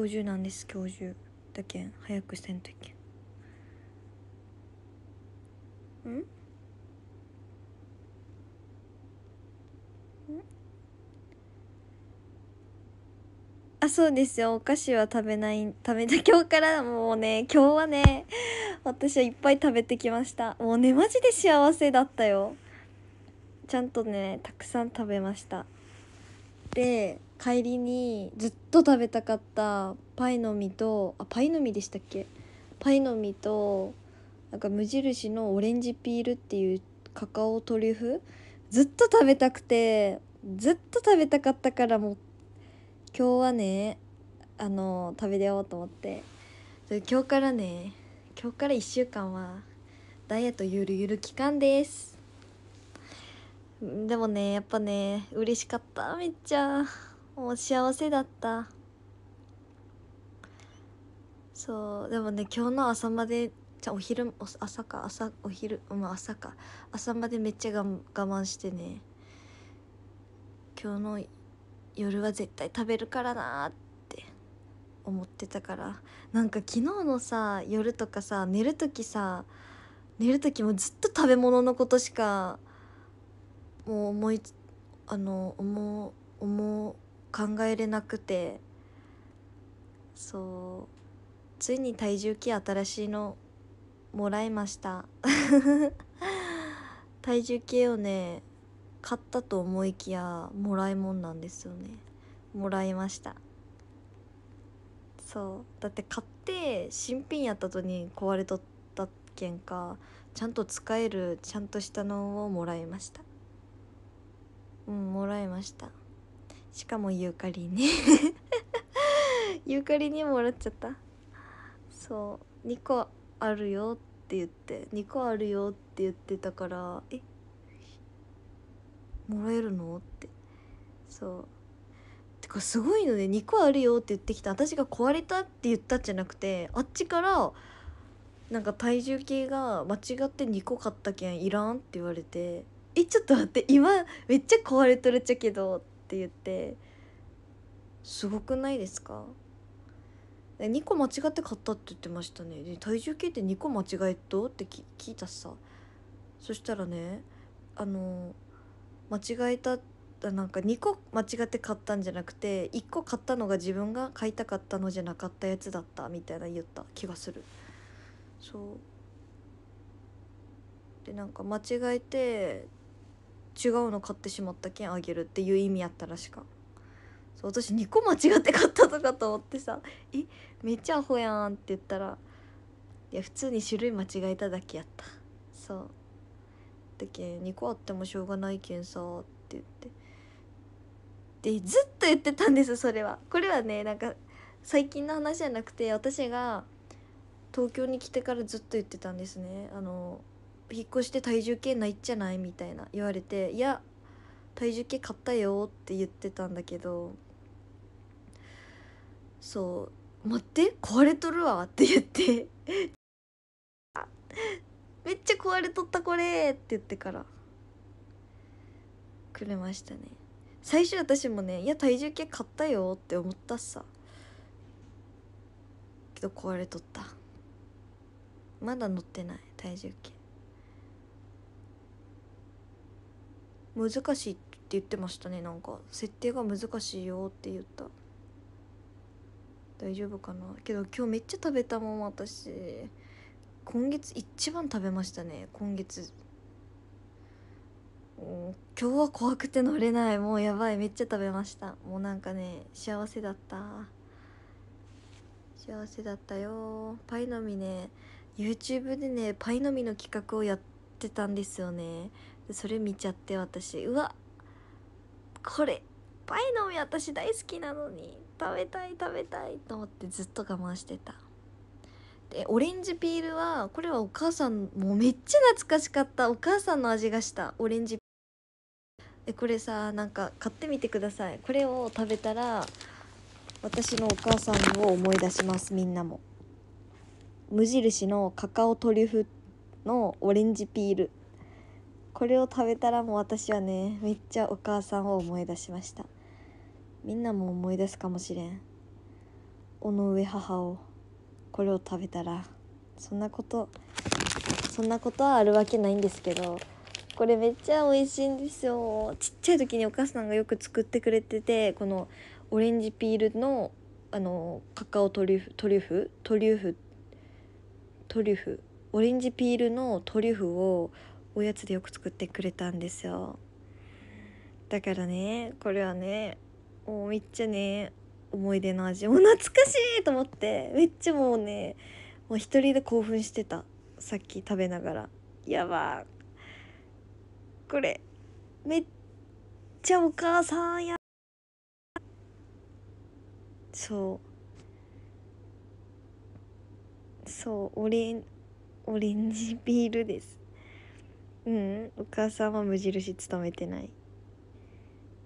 教授なんです教授だけん早くせんといけんんあそうですよお菓子は食べない食べた 今日からもうね今日はね私はいっぱい食べてきましたもうねマジで幸せだったよちゃんとねたくさん食べましたで帰りにずっと食べたかったパイの実とあパイの実でしたっけパイの実となんか無印のオレンジピールっていうカカオトリュフずっと食べたくてずっと食べたかったからもう今日はねあの食べようと思って今日からね今日から1週間はダイエットゆるゆる期間ですでもねやっぱね嬉しかっためっちゃ。もう幸せだったそうでもね今日の朝までじゃお昼お朝か朝お昼うん朝か朝までめっちゃが我慢してね今日の夜は絶対食べるからなって思ってたからなんか昨日のさ夜とかさ寝る時さ寝る時もずっと食べ物のことしかもう思いあの思う思う考えれなくてそうついに体重計新しいのもらいました 体重計をね買ったと思いきやもらいもんなんですよねもらいましたそうだって買って新品やったとに壊れとったけんかちゃんと使えるちゃんとしたのをもらいましたうんもらいましたしかもユーカリね ユーカリにもらっちゃったそう2個あるよって言って2個あるよって言ってたからえもらえるのってそうてかすごいのね2個あるよって言ってきた私が壊れたって言ったんじゃなくてあっちからなんか体重計が間違って2個買ったけんいらんって言われて「えちょっと待って今めっちゃ壊れとるっちゃけど」って言ってすごくないですか2個間違って買ったって言ってましたねで体重計って2個間違えとって聞いたしさそしたらねあの間違えたなんか2個間違って買ったんじゃなくて1個買ったのが自分が買いたかったのじゃなかったやつだったみたいな言った気がするそうでなんか間違えて違うの買ってしまったけんあげるっていう意味やったらしかそう私2個間違って買ったとかと思ってさ「えめっちゃアホやん」って言ったらいや普通に種類間違えただけやったそうだけん2個あってもしょうがないけんさって言ってでずっと言ってたんですそれはこれはねなんか最近の話じゃなくて私が東京に来てからずっと言ってたんですねあの引っ越して体重計ないっじゃないみたいな言われていや体重計買ったよって言ってたんだけどそう待って壊れとるわって言って めっちゃ壊れとったこれって言ってからくれましたね最初私もねいや体重計買ったよって思ったっさけど壊れとったまだ乗ってない体重計難しいって言ってましたねなんか設定が難しいよって言った大丈夫かなけど今日めっちゃ食べたもん私今月一番食べましたね今月今日は怖くて乗れないもうやばいめっちゃ食べましたもうなんかね幸せだった幸せだったよパイの実ね YouTube でねパイの実の企画をやってたんですよねそれ見ちゃって私うわこれパイの実私大好きなのに食べたい食べたいと思ってずっと我慢してたでオレンジピールはこれはお母さんもうめっちゃ懐かしかったお母さんの味がしたオレンジでこれさなんか買ってみてくださいこれを食べたら私のお母さんを思い出しますみんなも無印のカカオトリュフのオレンジピールこれを食べたらもう私はねめっちゃお母さんを思い出しましたみんなも思い出すかもしれん尾上母をこれを食べたらそんなことそんなことはあるわけないんですけどこれめっちゃ美味しいんですよちっちゃい時にお母さんがよく作ってくれててこのオレンジピールのあのカカオトリュフトリュフトリュフトリュフオレンジピールのトリュフをおやつでよく作ってくれたんですよだからねこれはねもうめっちゃね思い出の味もう懐かしいと思ってめっちゃもうねもう一人で興奮してたさっき食べながらやばこれめっちゃお母さんやそうそうオレンオレンジビールですうんお母さんは無印勤めてない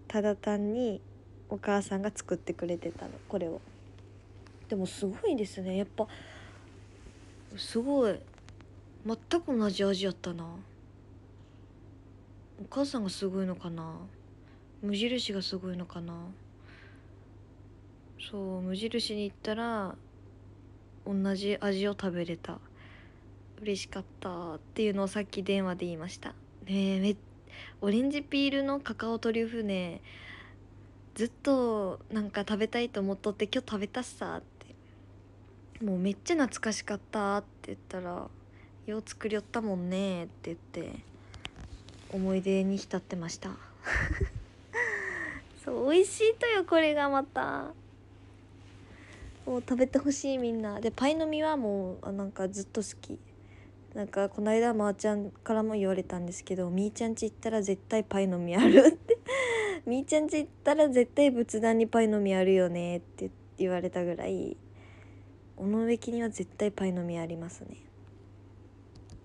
ただ単にお母さんが作ってくれてたのこれをでもすごいですねやっぱすごい全く同じ味やったなお母さんがすごいのかな無印がすごいのかなそう無印に行ったら同じ味を食べれた嬉しかったっていうのをさっき電話で言いましたねめオレンジピールのカカオトリュフねずっとなんか食べたいと思っとって今日食べたっさってもうめっちゃ懐かしかったって言ったら「よう作りよったもんね」って言って思い出に浸ってました そう美味しいとよこれがまたもう食べてほしいみんなでパイの実はもうなんかずっと好きなんかこの間まーちゃんからも言われたんですけど「みーちゃんち行ったら絶対パイの実ある」って 「みーちゃんち行ったら絶対仏壇にパイの実あるよね」って言われたぐらい尾上家には絶対パイの実ありますね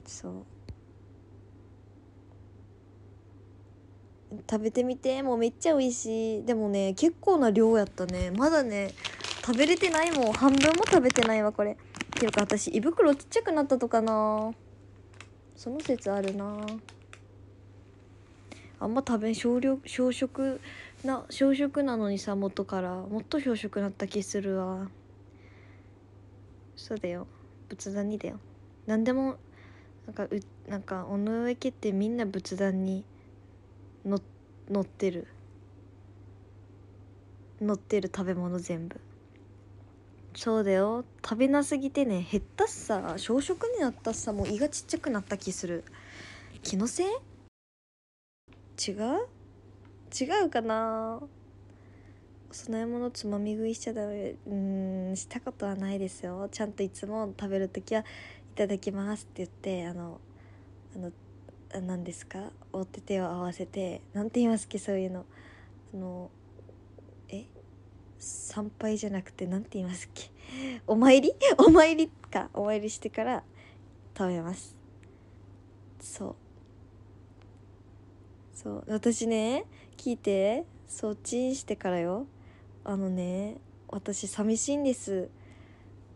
そう食べてみてもうめっちゃ美味しいでもね結構な量やったねまだね食べれてないもん半分も食べてないわこれっていうか私胃袋ちっちゃくなったとかなその説あるなあんま食べん少量少食な少食なのにさ元からもっと少食なった気するわそうだよ仏壇にだよ何でもなんかうなんか尾上家ってみんな仏壇にの乗ってる乗ってる食べ物全部そうだよ食べなすぎてね減ったっさ小食になったっさもう胃がちっちゃくなった気する気のせい違う違うかなお供え物つまみ食いしちゃダメうんしたことはないですよちゃんといつも食べる時はいただきますって言ってあのあの何ですかお手手を合わせて何て言いますっけそういうのあの参拝じゃなくて何て言いますっけお参り お参りかお参りしてから食べますそうそう私ね聞いてそうチンしてからよあのね私寂しいんです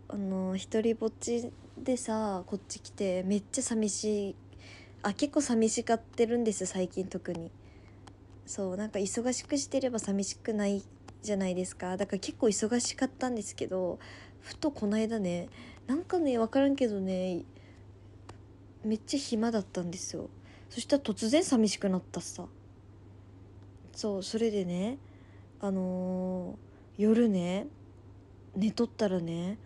あの一人ぼっちでさこっち来てめっちゃ寂しいあ結構寂しがってるんです最近特にそうなんか忙しくしてれば寂しくないじゃないですかだから結構忙しかったんですけどふとこの間ねなんかね分からんけどねめっちゃ暇だったんですよそしたら突然寂しくなったさそうそれでねあのー、夜ね寝とったらね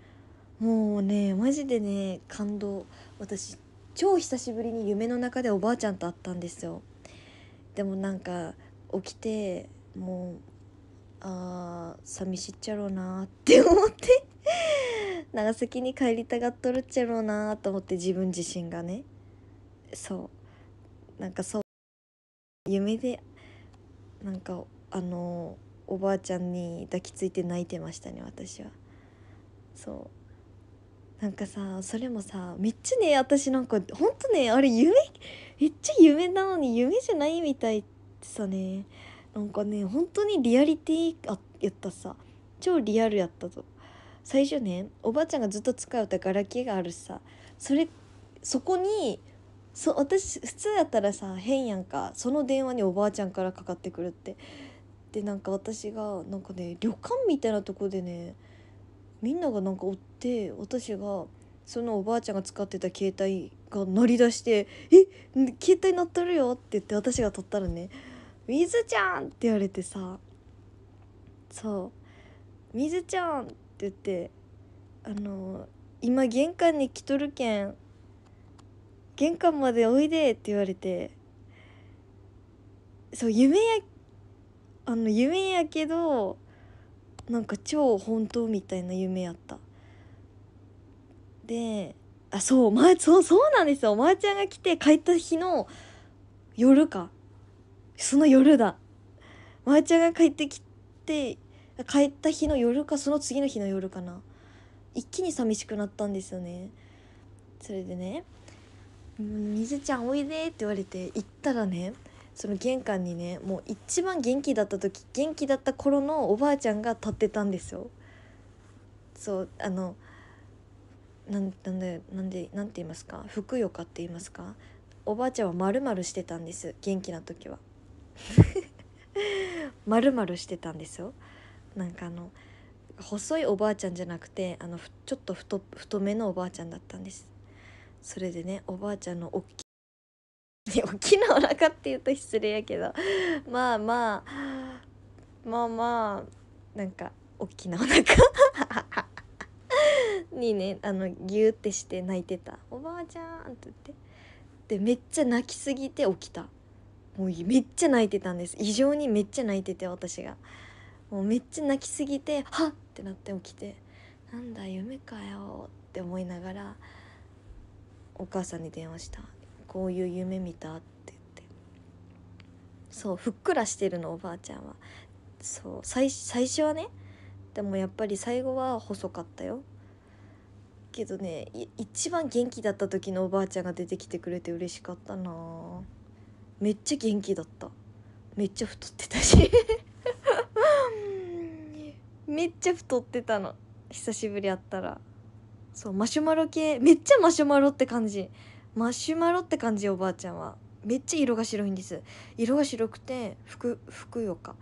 もうねマジでね感動私超久しぶりに夢の中でおばあちゃんと会ったんですよでもなんか起きてもうあー寂しいっちゃろうなって思って 長崎に帰りたがっとるっちゃろうなと思って自分自身がねそうなんかそう夢でなんかあのおばあちゃんに抱きついて泣いてましたね私はそうなんかさそれもさめっちゃね私なんかほんとねあれ夢めっちゃ夢なのに夢じゃないみたいってさねなんかね本当にリアリティあやったさ超リアルやったと最初ねおばあちゃんがずっと使うたガラケーがあるしさそれそこにそ私普通やったらさ変やんかその電話におばあちゃんからかかってくるってでなんか私がなんかね旅館みたいなとこでねみんながなんかおって私がそのおばあちゃんが使ってた携帯が鳴り出して「え携帯鳴っとるよ」って言って私が取ったらねずちゃん!」って言われてさそう「水ちゃん!」って言ってあの今玄関に来とるけん玄関までおいでって言われてそう夢やあの夢やけどなんか超本当みたいな夢やったであそうお前そうそうなんですよお前ちゃんが来て帰った日の夜かその夜だまーちゃんが帰ってきて帰った日の夜かその次の日の夜かな一気に寂しくなったんですよねそれでね「みずちゃんおいで」って言われて行ったらねその玄関にねもう一番元気だった時元気だった頃のおばあちゃんが立ってたんですよ。そうあのなんなんでなんでなんて言いますかふくよかって言いますかおばあちゃんはまるまるしてたんです元気な時は。まるまるしてたんですよなんかあの細いおばあちゃんじゃなくてあのちょっと太太めのおばあちゃんだったんですそれでねおばあちゃんのっきっ きなお腹って言うと失礼やけどまあまあまあまあなんかっきなお腹 にねあのギューってして泣いてた「おばあちゃん」って言ってでめっちゃ泣きすぎて起きたもうめっちゃ泣いてたんです異常にめっちゃ泣いてて私がもうめっちゃ泣きすぎてはっってなって起きてなんだ夢かよって思いながらお母さんに電話したこういう夢見たって言ってそうふっくらしてるのおばあちゃんはそう最最初はねでもやっぱり最後は細かったよけどね一番元気だった時のおばあちゃんが出てきてくれて嬉しかったなあめっちゃ元気だっためっちゃ太ってたし めっちゃ太ってたの久しぶり会ったらそうマシュマロ系めっちゃマシュマロって感じマシュマロって感じおばあちゃんはめっちゃ色が白いんです色が白くてふくふくよか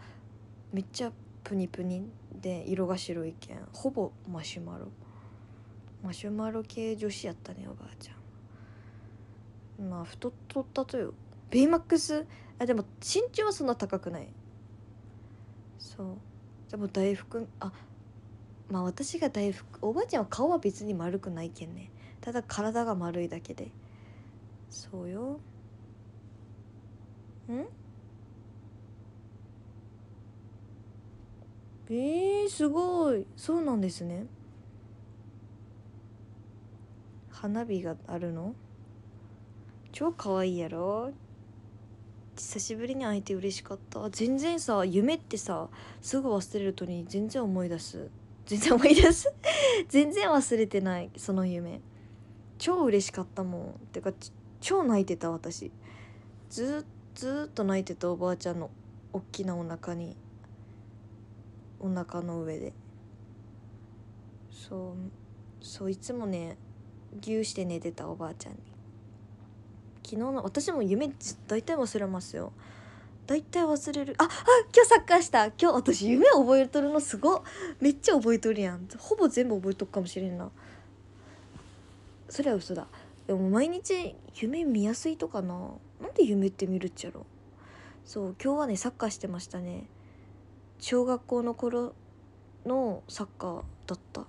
めっちゃプニプニで色が白いけんほぼマシュマロマシュマロ系女子やったねおばあちゃんまあ太っとったとよベイマックスあでも身長はそんな高くないそうでも大福あまあ私が大福おばあちゃんは顔は別に丸くないけんねただ体が丸いだけでそうようんえー、すごいそうなんですね花火があるの超かわいいやろ久しぶりに会えて嬉しかった全然さ夢ってさすぐ忘れるとに全然思い出す全然思い出す 全然忘れてないその夢超嬉しかったもんてか超泣いてた私ずずっと泣いてたおばあちゃんのおっきなお腹にお腹の上でそうそういつもねぎゅうして寝てたおばあちゃんに昨日の私も夢大体忘れますよ大体忘れるああ今日サッカーした今日私夢覚えとるのすごめっちゃ覚えとるやんほぼ全部覚えとくかもしれんなそりゃ嘘だでも毎日夢見やすいとかななんで夢って見るっちゃろそう今日はねサッカーしてましたね小学校の頃のサッカーだった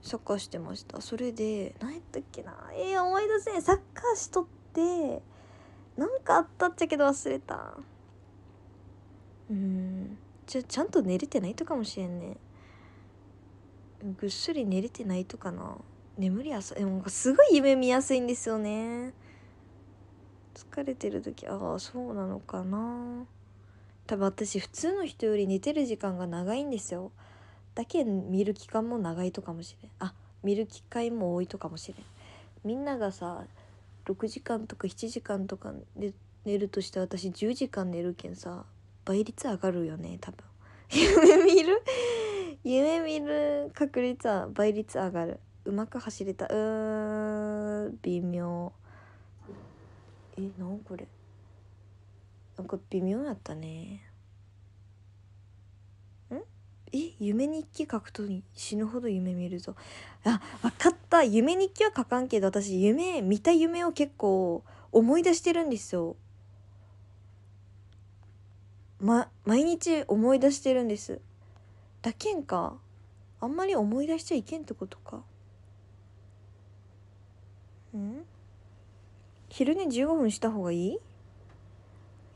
サッカーしてましたそれで何やったっけなえー、思い出せんサッカーしとってなんかあったっちゃけど忘れたうんじゃちゃんと寝れてないとかもしれんねぐっすり寝れてないとかな眠り浅いもうすごい夢見やすいんですよね疲れてる時ああそうなのかな多分私普通の人より寝てる時間が長いんですよだけ見る期間も長いとかもしれんあ見る機会も多いとかもしれんみんながさ6時間とか7時間とかで寝るとして私10時間寝るけんさ倍率上がるよね多分 夢見る夢見る確率は倍率上がるうまく走れたうーん微妙えなんこれなんか微妙やったねえ夢日記書くと死ぬほど夢見るぞあ分かった夢日記は書かんけど私夢見た夢を結構思い出してるんですよ、ま、毎日思い出してるんですだけんかあんまり思い出しちゃいけんってことかん昼寝15分した方がいい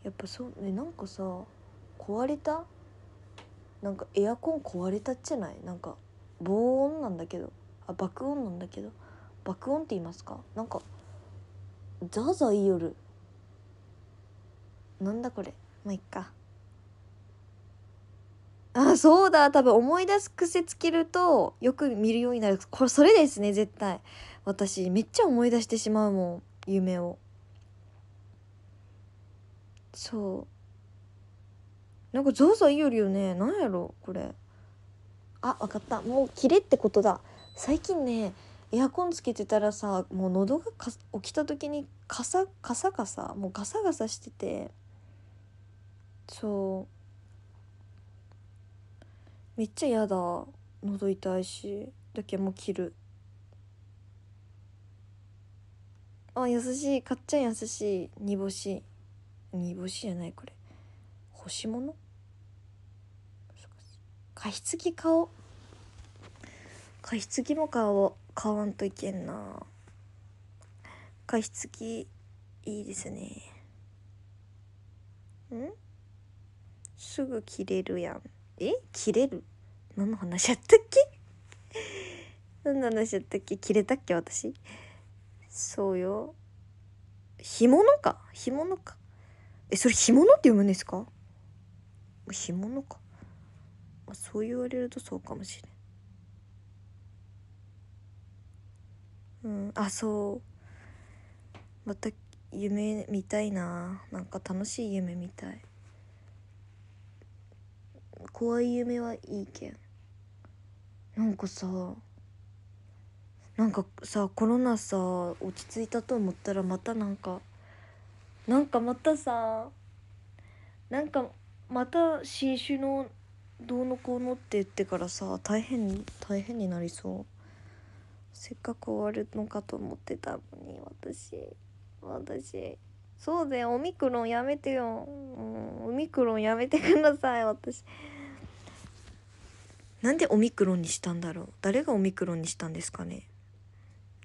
やっぱそうねなんかさ壊れたなんかエアコン壊れたっじゃないなんか防音なんだけどあ爆音なんだけど爆音って言いますかなんかザーザー言いよるなんだこれまあいっかあそうだ多分思い出す癖つけるとよく見るようになるこれそれですね絶対私めっちゃ思い出してしまうもん夢をそうなんかザーザー言うよねなんやろこれあ分かったもう切れってことだ最近ねエアコンつけてたらさもう喉がか起きた時にカサカサカサもうガサガサしててそうめっちゃ嫌だ喉痛いしだけもう切るあ優しいかっちゃん優しい煮干し煮干しじゃないこれ干し物加湿器買おう加湿器も買おう買わんといけんな加湿器いいですねんすぐ切れるやんえ切れる何の話やったっけ 何の話やったっけ切れたっけ私そうよ干物か干物かえそれ干物って読むんですか干物かまあ、そう言われるとそうかもしれんうんあそうまた夢見たいななんか楽しい夢見たい怖い夢はいいけんなんかさなんかさコロナさ落ち着いたと思ったらまたなんかなんかまたさなんかまた新種のどうのこうのって言ってからさ大変大変になりそうせっかく終わるのかと思ってたのに私私そうぜオミクロンやめてよ、うん、オミクロンやめてください私なんでオミクロンにしたんだろう誰がオミクロンにしたんですかね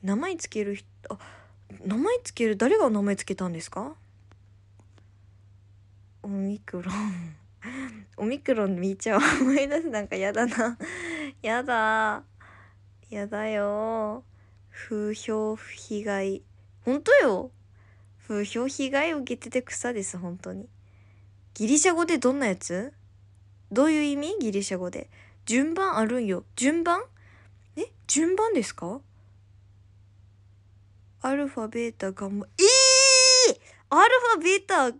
名前つける人あ名前つける誰が名前つけたんですかオミクロンオミクロン見ちゃう思い出すなんかやだな やだやだよ風評被害本当よ風評被害を受けてて草です本当にギリシャ語でどんなやつどういう意味ギリシャ語で順番あるんよ順番え順番ですかアルファベータガンマえー、アルファベータ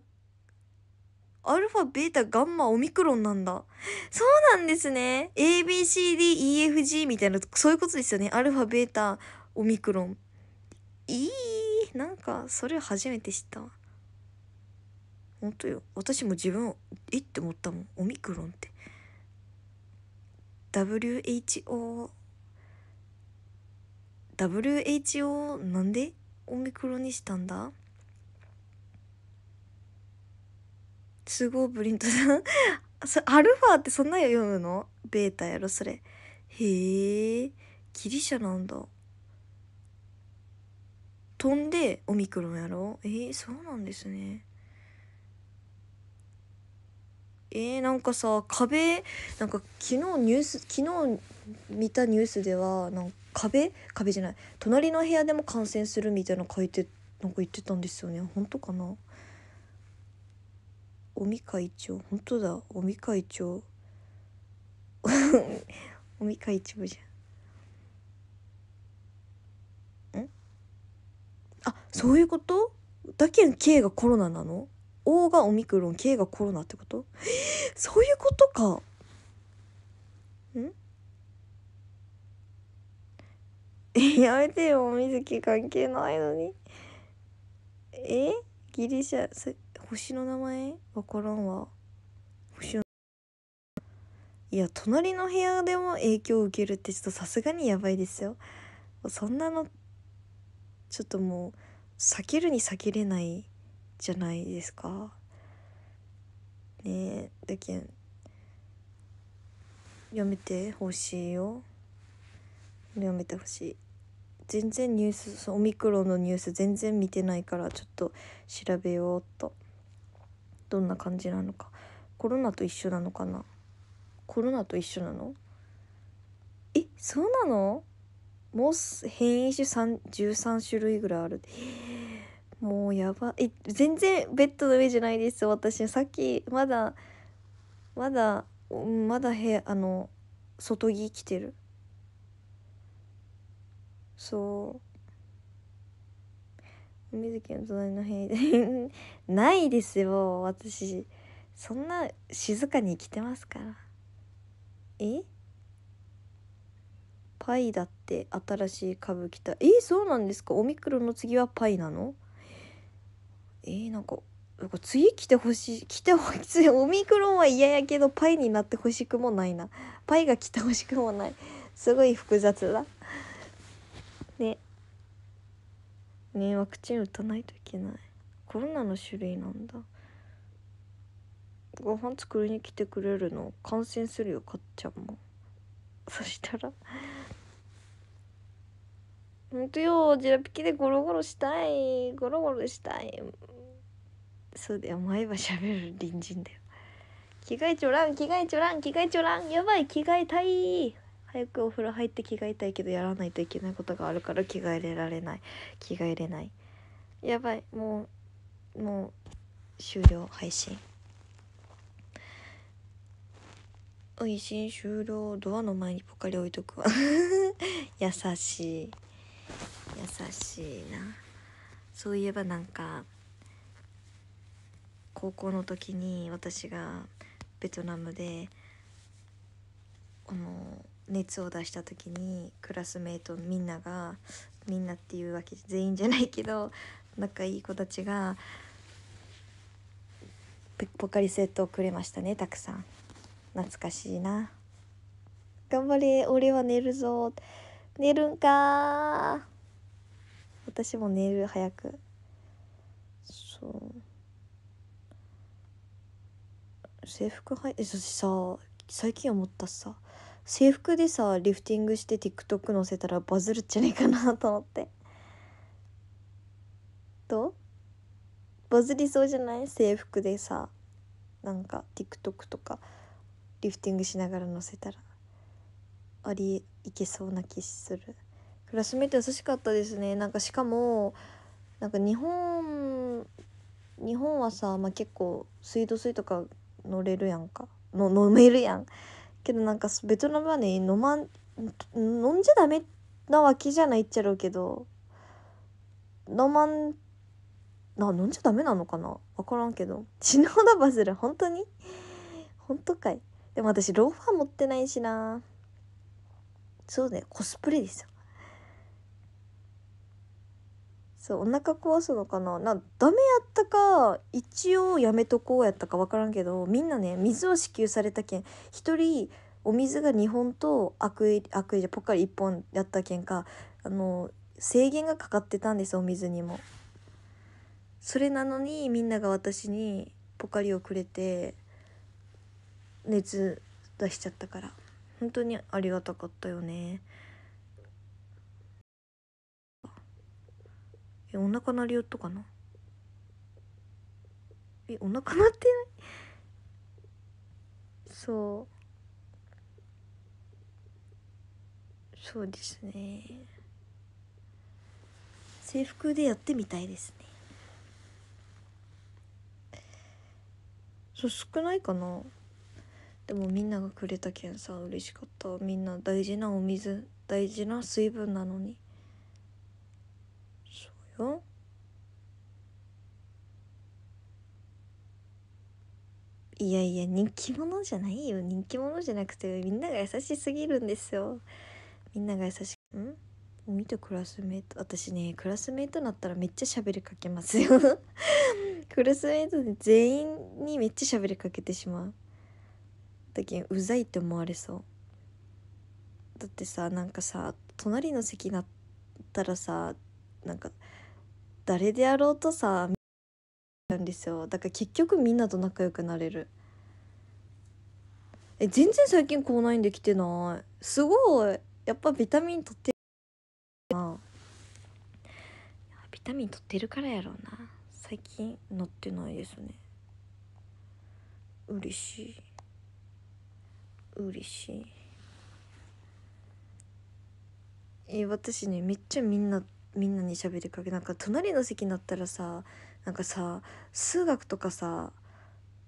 アルファ、ベータ、ガンマ、オミクロンなんだ。そうなんですね。ABCDEFG みたいな、そういうことですよね。アルファ、ベータ、オミクロン。いい。なんか、それ初めて知った本ほんとよ。私も自分、えって思ったもん。オミクロンって。WHO WHO なんでオミクロンにしたんだすごいブリントさん アルファってそんな読むのベータやろそれへえギリシャなんだ飛んでオミクロンやろえー、そうなんですねえー、なんかさ壁なんか昨日ニュース昨日見たニュースではなんか壁壁じゃない隣の部屋でも感染するみたいなの書いてなんか言ってたんですよね本当かな尾身会長本当だ尾身会長 尾身会長じゃんんあそういうことだけん K がコロナなの O がオミクロン K がコロナってことそういうことかんやめてよ水木関係ないのにえギリシャ星の名前わからんわ星のいや隣の部屋でも影響を受けるってちょっとさすがにやばいですよそんなのちょっともう避けるに避けれないじゃないですかねえだけんやめてほしいよやめてほしい全然ニュースオミクロンのニュース全然見てないからちょっと調べようっと。どんな感じなのかコロナと一緒なのかなコロナと一緒なのえそうなのもう変異種13種類ぐらいあるもうやばえ全然ベッドの上じゃないです私さっきまだまだまだ部屋あの外着着てるそう水木の隣の部屋で ないですよ私そんな静かに生きてますからえパイだって新しい株来たえそうなんですかオミクロンの次はパイなのえー、なんかなんか次来てほしい来てほしいオミクロンは嫌やけどパイになってほしくもないなパイが来てほしくもないすごい複雑だねワクチン打たないといけないコロナの種類なんだご飯作りに来てくれるの感染するよかっちゃんもそしたらほんとよジラピキでゴロゴロしたいゴロゴロしたいそうだよ前歯しゃべる隣人だよ着替えちょらん着替えちょらん着替えちょらんやばい着替えたい早くお風呂入って着替えたいけどやらないといけないことがあるから着替えれられない着替えれないやばいもうもう終了配信配信終了ドアの前にポカリ置いとくわ 優しい優しいなそういえばなんか高校の時に私がベトナムであの熱を出した時にクラスメートみんながみんなっていうわけ全員じゃないけど仲いい子たちがポカリスエットをくれましたねたくさん懐かしいな頑張れ俺は寝るぞ寝るんか私も寝る早くそう制服はいえそしてさ最近思ったさ制服でさリフティングして TikTok 載せたらバズるんじゃねえかなと思ってどうバズりそうじゃない制服でさなんか TikTok とかリフティングしながら載せたらありいけそうな気するクラスメート優しかったですねなんかしかもなんか日本日本はさ、まあ、結構水道水とか乗れるやんかの飲めるやんけどなんかベトナムはね飲まん飲んじゃダメなわけじゃないっちゃろうけど飲まんな飲んじゃダメなのかな分からんけど死ぬほどバズる本当に本当かいでも私ローファー持ってないしなそうだよコスプレですよそうお腹壊すのかななダメやったか一応やめとこうやったか分からんけどみんなね水を支給されたけん1人お水が2本とアクエアクエじゃポカリ1本やったけんかあの制限がかかってたんですお水にも。それなのにみんなが私にポカリをくれて熱出しちゃったから本当にありがたかったよね。えお腹鳴りよっとかなえお腹鳴ってないそうそうですね制服でやってみたいですねそう少ないかなでもみんながくれたけんさ嬉しかったみんな大事なお水大事な水分なのに分いやいや人気者じゃないよ人気者じゃなくてみんなが優しすぎるんですよみんなが優しくん見てクラスメート私ねクラスメートになったらめっちゃ喋りかけますよ クラスメートで全員にめっちゃ喋りかけてしまうだけうざいって思われそうだってさなんかさ隣の席になったらさなんか誰であろうとさなんですよだから結局みんなと仲良くなれるえ全然最近口内炎できてないすごいやっぱビタミン取ってるビタミン取ってるからやろうな最近乗ってないですね嬉しい嬉しいえ私ねめっちゃみんなみんなに喋りかけなんか隣の席になったらさなんかさ数学とかさ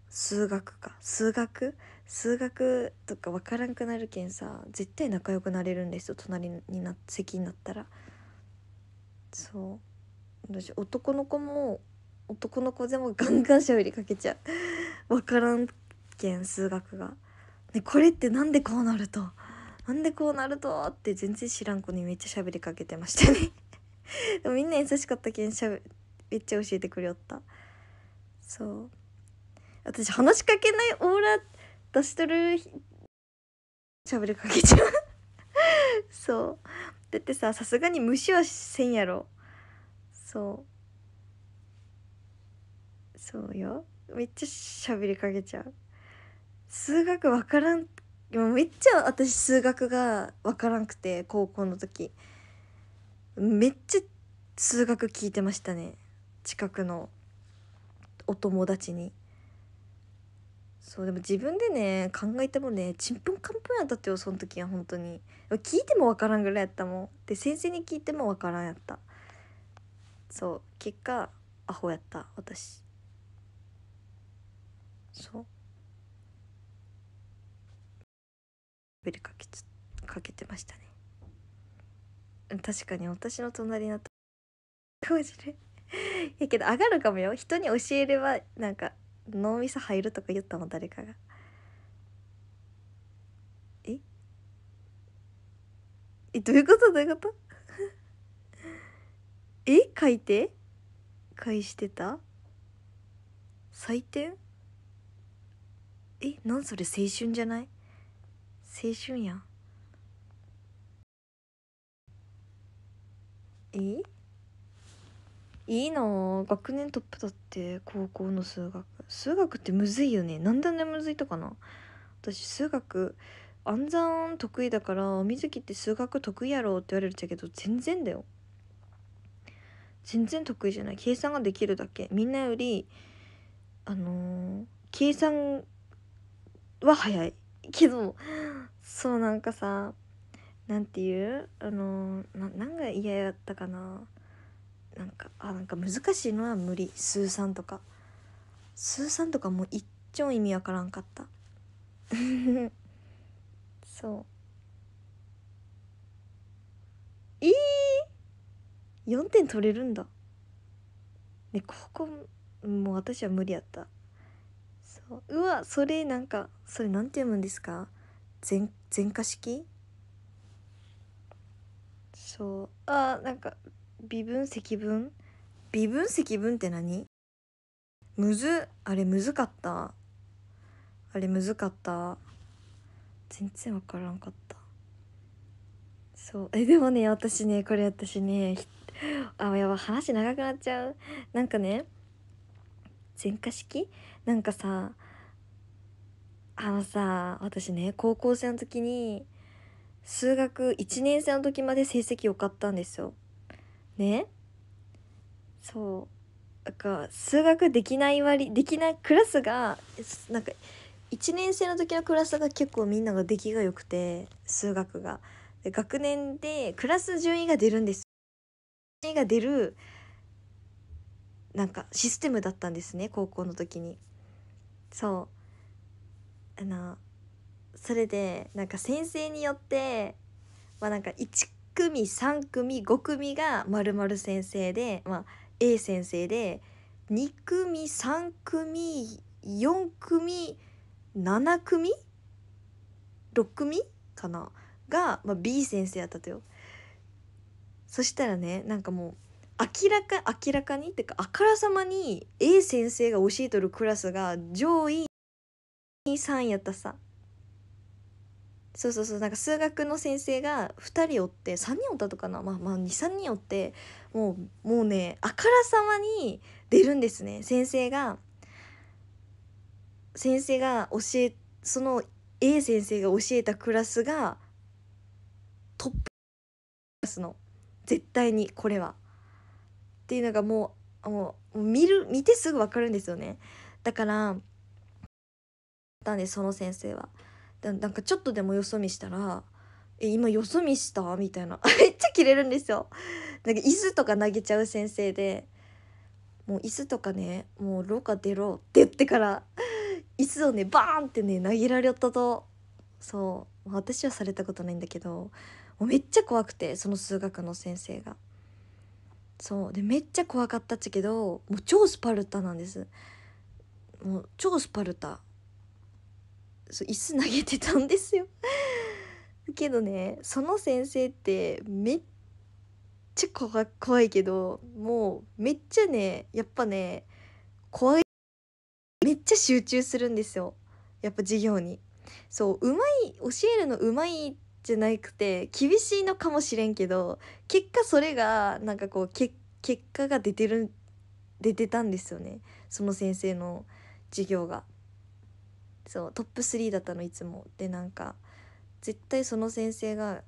数学か数学数学とか分からんくなるけんさ絶対仲良くなれるんですよ隣にな席になったらそう私男の子も男の子でもガンガン喋りかけちゃう分からんけん数学が、ね、これって何でこうなるとなんでこうなるとって全然知らん子にめっちゃ喋りかけてましたね でもみんな優しかったけんしゃべめっちゃ教えてくれよったそう私話しかけないオーラ出しとるしゃべりかけちゃう そうだってささすがに虫はせんやろそうそうよめっちゃしゃべりかけちゃう数学分からんめっちゃ私数学が分からんくて高校の時。めっちゃ数学聞いてましたね近くのお友達にそうでも自分でね考えてもねちんぷんかんぷんやったってよその時は本当に聞いても分からんぐらいやったもんで先生に聞いても分からんやったそう結果アホやった私そうべりかけかけてましたね確かに私の隣のかもしれんやけど上がるかもよ人に教えればなんか脳みそ入るとか言ったもん誰かがええどういうことどういうこと え書いて返してた採点えなんそれ青春じゃない青春やんえいいな学年トップだって高校の数学数学ってむずいよね何んであんなむずいとかな私数学暗算得意だから水木って数学得意やろって言われるちゃけど全然だよ全然得意じゃない計算ができるだけみんなよりあのー、計算は早いけどそうなんかさなんていうあのな何が嫌やったかななんかあなんか難しいのは無理数三とか数三とかもう一丁意味わからんかった そうえー、4点取れるんだねここもう私は無理やったそううわそれなんかそれなんて読むんですか全全化式そうあなんか微分積分微分積分って何むずあれむずかったあれむずかった全然分からんかったそうえでもね私ねこれ私ねあやば話長くなっちゃうなんかね全化式なんかさあのさ私ね高校生の時に数学1年生の時まで成績良かったんですよ。ねそうなんか数学できない割できないクラスがなんか1年生の時のクラスが結構みんなが出来が良くて数学が。で学年でクラス順位が出るんです順位が出るなんかシステムだったんですね高校の時に。そうあのそれでなんか先生によって、まあ、なんか1組3組5組がまる先生で、まあ、A 先生で2組3組4組7組6組かなが、まあ、B 先生やったとよ。そしたらねなんかもう明らか明らかにっていうかあからさまに A 先生が教えとるクラスが上位3やったさ。そうそうそうなんか数学の先生が2人おって3人おったとかなまあまあ23人おってもうもうねあからさまに出るんですね先生が先生が教えその A 先生が教えたクラスがトップクラスの絶対にこれはっていうのがもうもう見る見てすぐ分かるんですよねだからたんでその先生は。なんかちょっとでもよそ見したら「え今よそ見した?」みたいな めっちゃキレるんですよ。なんか椅子とか投げちゃう先生でもう椅子とかねもう廊下出ろって言ってから椅子をねバーンってね投げられたとそう私はされたことないんだけどもうめっちゃ怖くてその数学の先生が。そうでめっちゃ怖かったっちゃけどもう超スパルタなんです。もう超スパルタそう椅子投げてたんですよ けどねその先生ってめっちゃ怖いけどもうめっちゃねやっぱね怖いめっちゃ集中するんですよやっぱ授業に。そううまい教えるのうまいじゃなくて厳しいのかもしれんけど結果それがなんかこう結果が出てる出てたんですよねその先生の授業が。そうトップ3だったのいつもでなんか絶対その先生が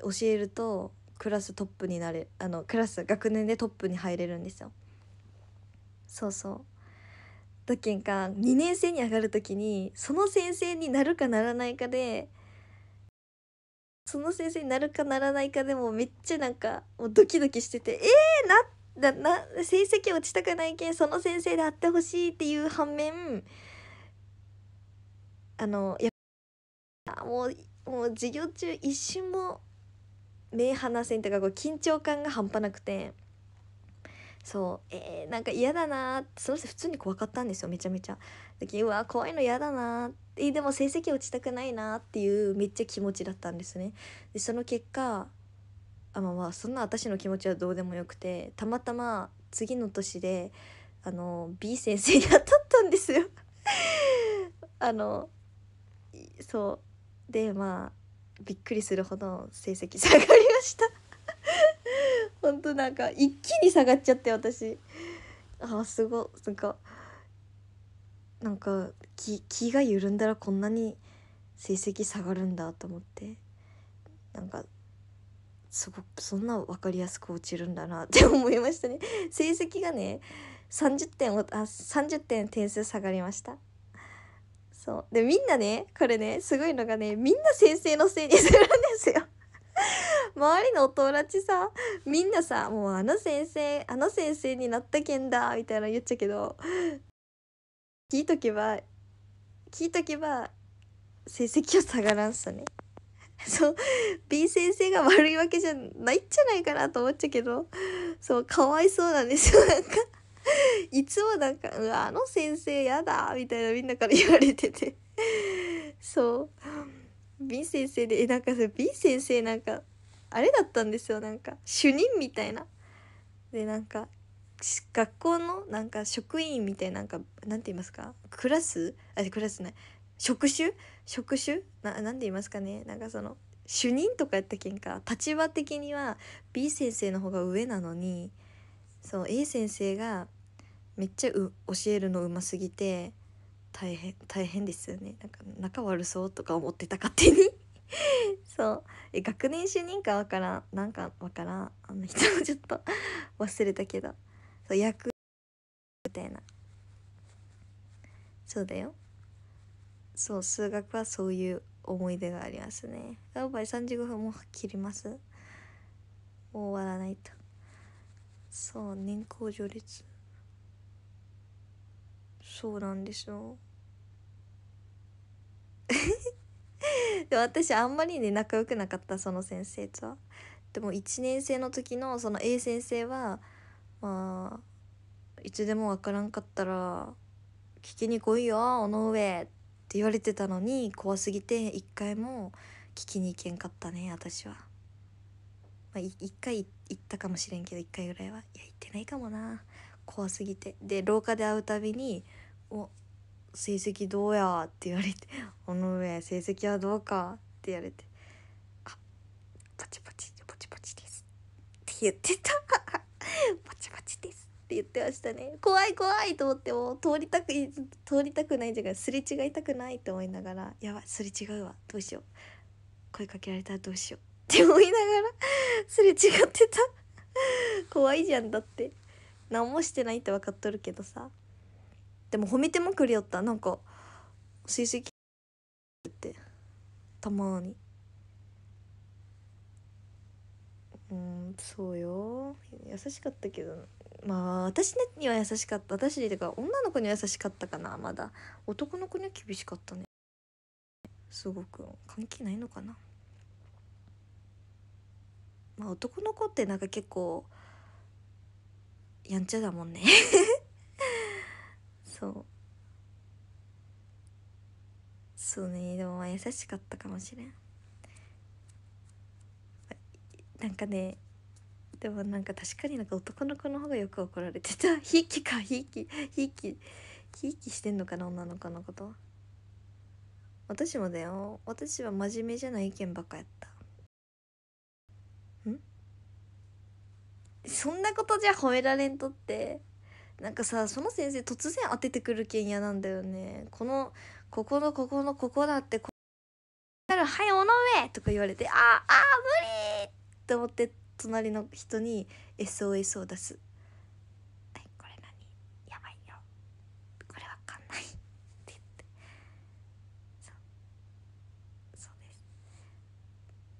教えるとクラストップになれあのクラス学年でトップに入れるんですよそうそうだけんか2年生に上がる時にその先生になるかならないかでその先生になるかならないかでもめっちゃなんかもうドキドキしててえー、ななな成績落ちたくないけんその先生であってほしいっていう反面あのやもうもう授業中一瞬も目離せんというかこう緊張感が半端なくてそうえー、なんか嫌だなってその人普通に怖かったんですよめちゃめちゃ。だうわ怖いの嫌だなってでも成績落ちたくないなっていうめっちゃ気持ちだったんですね。でその結果あまあまあそんな私の気持ちはどうでもよくてたまたま次の年であの B 先生に当たったんですよ あのそうでまあびっくりするほど成績下がりました 本当なんか一気に下がっちゃって私ああすごいなんかなんか気気が緩んだらこんなに成績下がるんだと思ってなんかすごそんな分かりやすく落ちるんだなって思いましたね成績がね30点をあ30点点数下がりましたそうでみんなねこれねすごいのがねみんな先生のせいにするんですよ 周りのお友達さみんなさもうあの先生あの先生になったけんだみたいな言っちゃうけど聞いとけば聞いとけば成績は下がらんすね。そう B 先生が悪いわけじゃないんじゃないかなと思っちゃうけどそうかわいそうなんですよなんか いつもなんか「うわあの先生やだ」みたいなみんなから言われててそう B 先生でえなんかそれ先生なんかあれだったんですよなんか主任みたいな。でなんか学校のなんか職員みたいななんかなんて言いますかクラスあクラスない職種職種ななんて言いますかねなんかその主任とかやったけんか立場的には B 先生の方が上なのにそう A 先生がめっちゃ教えるのうますぎて大変大変ですよねなんか仲悪そうとか思ってた勝手にそうえ学年主任かわからんなんかわからんあの人もちょっと忘れたけどそう役みたいなそうだよそう数学はそういう思い出がありますねやばい35分もう切りますもう終わらないとそう年功序列そうなんですよ で私あんまりね仲良くなかったその先生とはでも1年生の時のその A 先生はまあいつでも分からんかったら「聞きに来いよ尾上」って言われてたのに怖すぎて一回も聞きに行けんかったね私は。まあ、一回行ったかもしれんけど一回ぐらいはいや行ってないかもな怖すぎてで廊下で会うたびに「お成績どうや?」って言われて「尾上成績はどうか?」って言われて「あパチパチパチパチです」って言ってた「パチパチです」って言ってましたね怖い怖いと思っても通りたく通りたくないじゃがすれ違いたくないって思いながら「やばいすれ違うわどうしよう声かけられたらどうしよう」って思いながら すれ違ってた怖いじゃんだって何もしてないって分かっとるけどさでも褒めてもくれよったなんか成績ってたまにうんそうよ優しかったけどまあ私には優しかった私いとか女の子には優しかったかなまだ男の子には厳しかったねすごく関係ないのかなまあ男の子ってなんか結構やんちゃだもんねそうそうねでもまあ優しかったかもしれんなんかねでもなんか確かになんか男の子の方がよく怒られてた ひいきかひいきひいきひいきしてんのかな女の子のこと私もだよ私は真面目じゃない意見ばっかやったんそんなことじゃ褒められんとってなんかさその先生突然当ててくるけん嫌なんだよねこのここのここのここだってこなるはい尾上とか言われてあーあー無理って思って隣の人に SOS を出す「す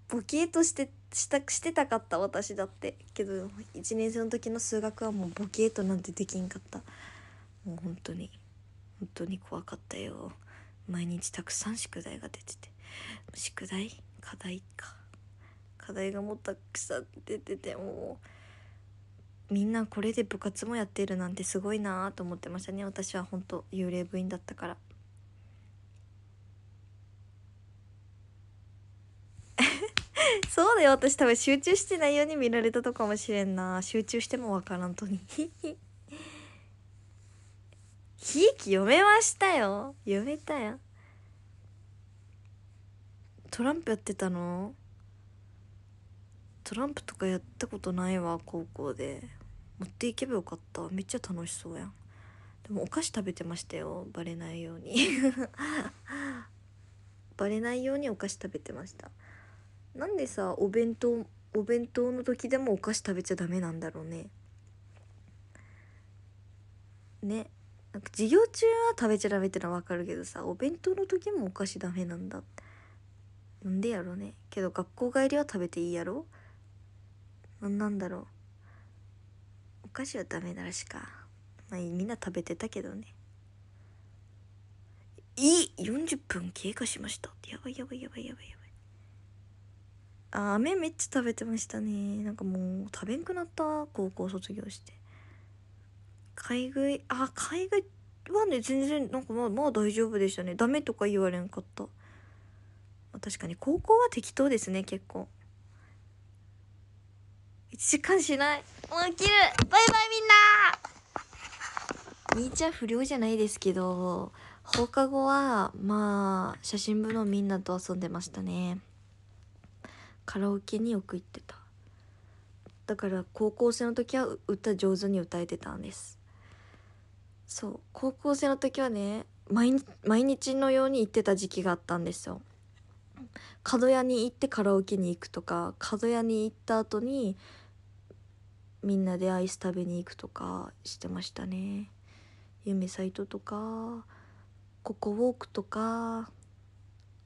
ボケとしてしたしてたかった私だってけど1年生の時の数学はもうボケーとなんてできんかったもう本当に本当に怖かったよ毎日たくさん宿題が出てて宿題課題か課題がもうたくさん出ててもうみんなこれで部活もやってるなんてすごいなと思ってましたね私は本当幽霊部員だったからそうだよ私多分集中してないように見られたとかもしれんな集中してもわからんとにひいき読めましたよ読めたよトランプやってたのトランプとかやったことないわ高校で持っていけばよかっためっちゃ楽しそうやんでもお菓子食べてましたよバレないように バレないようにお菓子食べてましたなんでさお弁当お弁当の時でもお菓子食べちゃダメなんだろうねねなんか授業中は食べちゃダメってのは分かるけどさお弁当の時もお菓子ダメなんだなんでやろねけど学校帰りは食べていいやろなんなんだろうお菓子はダメならしかまあみんな食べてたけどねいい40分経過しましたやばいやばいやばいやばいやばいあ飴めっちゃ食べてましたねなんかもう食べんくなった高校卒業して買い食いあ買い食いはね全然なんかまあまあ大丈夫でしたねダメとか言われんかった、まあ、確かに高校は適当ですね結構1時間しないもう起きるバイバイみんな兄ちゃん不良じゃないですけど放課後はまあ写真部のみんなと遊んでましたねカラオケによく行ってただから高校生の時は歌上手に歌えてたんですそう高校生の時はね毎日のように行ってた時期があったんですよ角屋に行ってカラオケに行くとか角屋に行った後にみんなでアイス食べに行くとかしてましたね夢サイトとかココウォークとか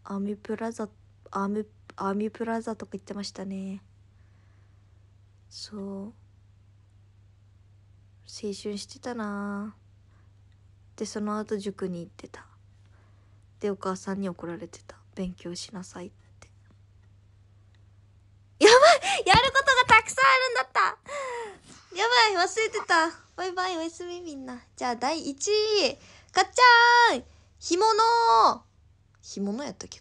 アーミプラザアーミアーミープラザとか行ってましたねそう青春してたなでその後塾に行ってたでお母さんに怒られてた勉強しなさいってやばいやることがたくさんあるんだったやばい忘れてたバイバイおやすみみんなじゃあ第1位かっちゃん干物干物やったっけ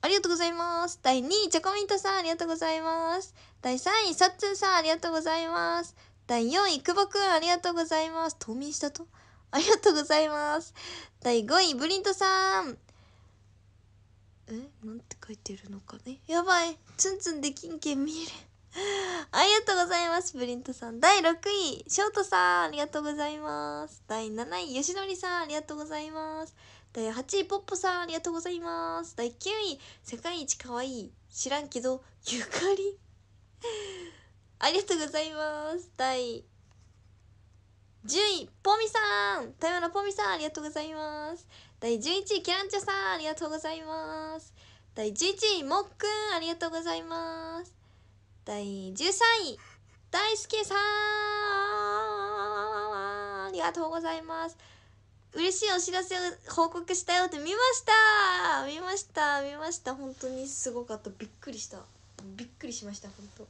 ありがとうございます。第2位、チョコミントさん、ありがとうございます。第3位、サッツーさん、ありがとうございます。第4位、久保くん、ありがとうございます。冬眠したとありがとうございます。第5位、ブリントさん。えなんて書いてるのかね。やばい。ツンツンできんけん見える。ありがとうございます、ブリントさん。第6位、ショートさん、ありがとうございます。第7位、よしのりさん、ありがとうございます。第8位、ポッポさん、ありがとうございます。第9位、世界一可愛い、知らんけど、ゆかり。ありがとうございます。第10位、ポミさん台湾のポミさん、ありがとうございます。第11位、キランチョさん、ありがとうございます。第11位、もっくん、ありがとうございます。第13位、大輔さんありがとうございます。嬉しいお知らせを報告したよって見ました見ました見ました本当にすごかったびっくりしたびっくりしました本当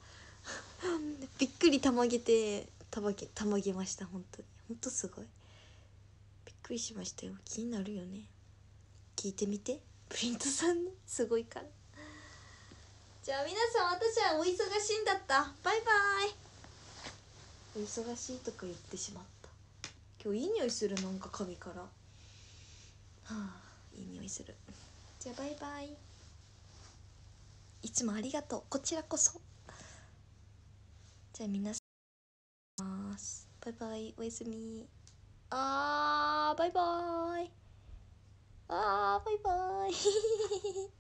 びっくりたまげてたまげたまげました本当に本当すごいびっくりしましたよ気になるよね聞いてみてプリントさんすごいからじゃあ皆さん私はお忙しいんだったバイバイお忙しいとか言ってしまった今日いい匂いするなんか鍵からはあいい匂いするじゃあバイバイいつもありがとうこちらこそじゃあ皆さんバイバイおやすみあーバイバイあーバイバイ